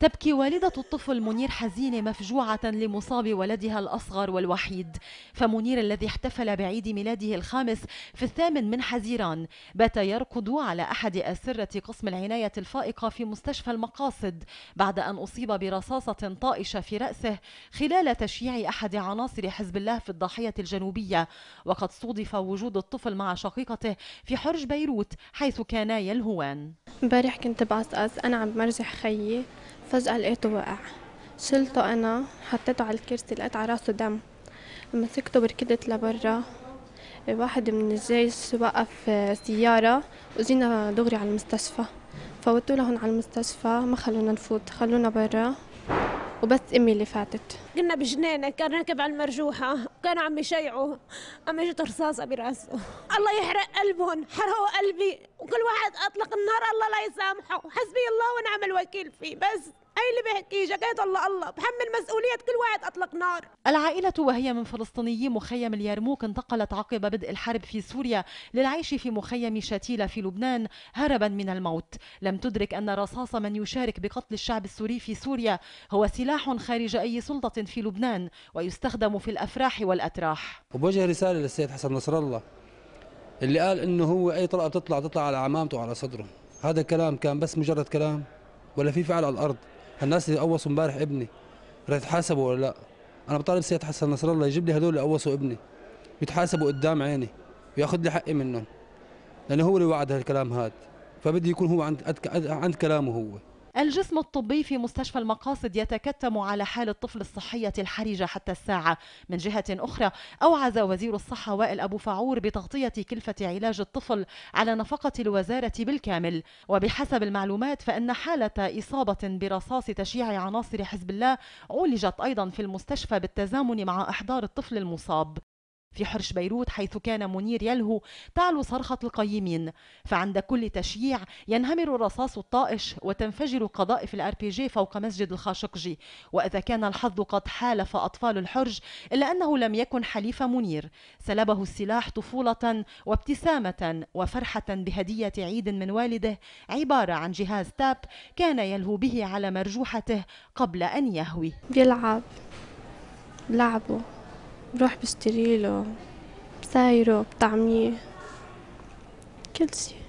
تبكي والدة الطفل منير حزينة مفجوعة لمصاب ولدها الأصغر والوحيد فمنير الذي احتفل بعيد ميلاده الخامس في الثامن من حزيران بات يركض على أحد أسرة قسم العناية الفائقة في مستشفى المقاصد بعد أن أصيب برصاصة طائشة في رأسه خلال تشييع أحد عناصر حزب الله في الضاحية الجنوبية وقد صودف وجود الطفل مع شقيقته في حرج بيروت حيث كانا يلهوان امبارح كنت بعصقص أنا عم مرجح خيي فجأة لقيته واقع شلته أنا حطيته على الكرسي لقيت على راسه دم مسكته بركضت لبرا واحد من الجيش وقف سيارة وجينا دغري على المستشفى فوتوا لهن على المستشفى ما خلونا نفوت خلونا برا وبس امي اللي فاتت كنا بجنينه كان راكب على المرجوحه كان عم يشيعوا اما اجت رصاصه براسه الله يحرق قلبهم حرقوا قلبي وكل واحد اطلق النار الله لا يسامحه حسبي الله ونعم الوكيل فيه بس أي اللي بحكي جاكيت الله الله بحمل مسؤولية كل واحد أطلق نار العائلة وهي من فلسطيني مخيم اليرموك انتقلت عقب بدء الحرب في سوريا للعيش في مخيم شتيلة في لبنان هربا من الموت لم تدرك أن رصاص من يشارك بقتل الشعب السوري في سوريا هو سلاح خارج أي سلطة في لبنان ويستخدم في الأفراح والأتراح وبوجه رسالة للسيد حسن نصر الله اللي قال انه هو اي طلقه بتطلع تطلع على عمامته وعلى صدره هذا الكلام كان بس مجرد كلام ولا في فعل على الارض الناس اللي قوصوا امبارح ابني رح يتحاسبوا ولا لا انا بطالب السيد حسن نصر الله يجيب لي هدول اللي قوصوا ابني يتحاسبوا قدام عيني وياخذ لي حقي منهم لانه هو اللي وعد هالكلام هذا فبدي يكون هو عند عند كلامه هو الجسم الطبي في مستشفى المقاصد يتكتم على حال الطفل الصحية الحرجة حتى الساعة من جهة أخرى أوعز وزير الصحة وائل أبو فعور بتغطية كلفة علاج الطفل على نفقة الوزارة بالكامل وبحسب المعلومات فإن حالة إصابة برصاص تشييع عناصر حزب الله عولجت أيضا في المستشفى بالتزامن مع إحضار الطفل المصاب في حرش بيروت حيث كان منير يلهو تعلو صرخة القيمين فعند كل تشييع ينهمر الرصاص الطائش وتنفجر قذائف الار بي جي فوق مسجد الخاشقجي وإذا كان الحظ قد حالف أطفال الحرج إلا أنه لم يكن حليف منير سلبه السلاح طفولة وابتسامة وفرحة بهدية عيد من والده عبارة عن جهاز تاب كان يلهو به على مرجوحته قبل أن يهوي بيلعب لعبه بروح بشتريله بسايره بطعميه كل شي